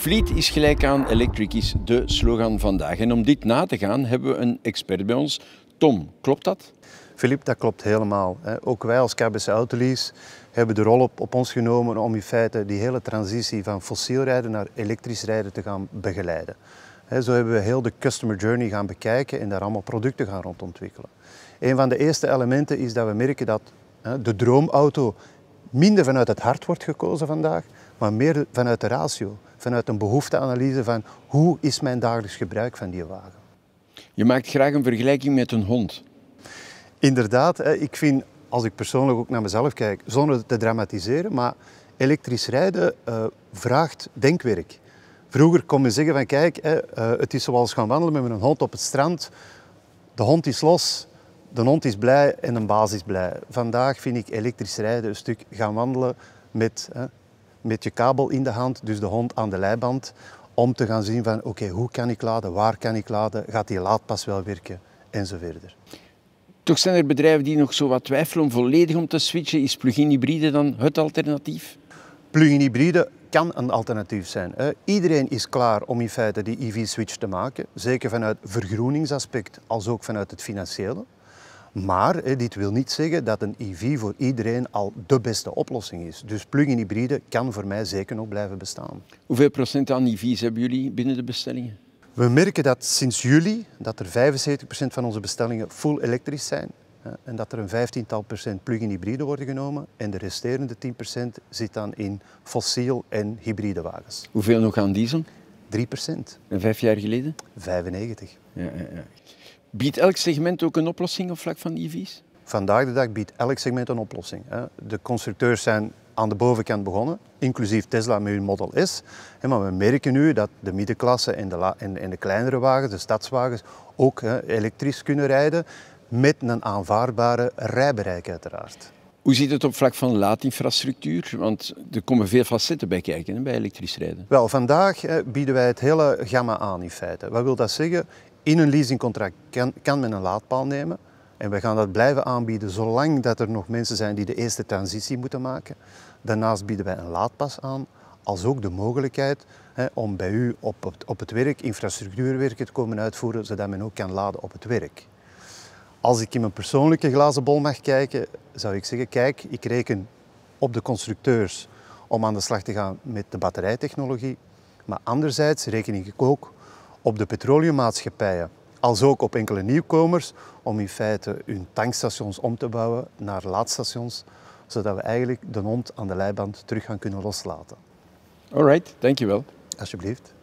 Fleet is gelijk aan electric is de slogan vandaag. En om dit na te gaan hebben we een expert bij ons. Tom, klopt dat? Filip, dat klopt helemaal. Ook wij als Carbis Autolease hebben de rol op, op ons genomen om in feite die hele transitie van fossiel rijden naar elektrisch rijden te gaan begeleiden. Zo hebben we heel de customer journey gaan bekijken en daar allemaal producten gaan rondontwikkelen. Een van de eerste elementen is dat we merken dat de droomauto minder vanuit het hart wordt gekozen vandaag, maar meer vanuit de ratio vanuit een behoefteanalyse van hoe is mijn dagelijks gebruik van die wagen. Je maakt graag een vergelijking met een hond. Inderdaad, ik vind, als ik persoonlijk ook naar mezelf kijk, zonder te dramatiseren, maar elektrisch rijden eh, vraagt denkwerk. Vroeger kon men zeggen van kijk, eh, het is zoals gaan wandelen met een hond op het strand. De hond is los, de hond is blij en een baas is blij. Vandaag vind ik elektrisch rijden een stuk gaan wandelen met met je kabel in de hand, dus de hond aan de leiband, om te gaan zien van oké, hoe kan ik laden, waar kan ik laden, gaat die laadpas wel werken en verder. Toch zijn er bedrijven die nog zo wat twijfelen om volledig om te switchen. Is plug-in hybride dan het alternatief? Plug-in hybride kan een alternatief zijn. Iedereen is klaar om in feite die EV-switch te maken, zeker vanuit vergroeningsaspect als ook vanuit het financiële. Maar dit wil niet zeggen dat een EV voor iedereen al de beste oplossing is. Dus plug-in hybride kan voor mij zeker nog blijven bestaan. Hoeveel procent aan EV's hebben jullie binnen de bestellingen? We merken dat sinds juli dat er 75% van onze bestellingen full elektrisch zijn. En dat er een vijftiental procent plug-in hybride worden genomen. En de resterende 10% zit dan in fossiel en hybride wagens. Hoeveel nog aan diesel? 3%. En vijf jaar geleden? 95. Ja, ja, ja. Biedt elk segment ook een oplossing op vlak van EV's? Vandaag de dag biedt elk segment een oplossing. De constructeurs zijn aan de bovenkant begonnen, inclusief Tesla met hun Model S. Maar we merken nu dat de middenklasse en de, de kleinere wagens, de stadswagens, ook elektrisch kunnen rijden met een aanvaardbare rijbereik uiteraard. Hoe zit het op vlak van laadinfrastructuur? Want er komen veel facetten bij kijken bij elektrisch rijden. Wel, vandaag bieden wij het hele gamma aan in feite. Wat wil dat zeggen? In een leasingcontract kan, kan men een laadpaal nemen. En we gaan dat blijven aanbieden zolang dat er nog mensen zijn die de eerste transitie moeten maken. Daarnaast bieden wij een laadpas aan, als ook de mogelijkheid hè, om bij u op op het werk infrastructuurwerken te komen uitvoeren, zodat men ook kan laden op het werk. Als ik in mijn persoonlijke glazen bol mag kijken, zou ik zeggen, kijk, ik reken op de constructeurs om aan de slag te gaan met de batterijtechnologie. Maar anderzijds reken ik ook op de petroleummaatschappijen, als ook op enkele nieuwkomers, om in feite hun tankstations om te bouwen naar laadstations, zodat we eigenlijk de hond aan de leiband terug gaan kunnen loslaten. All right, dankjewel. Alsjeblieft.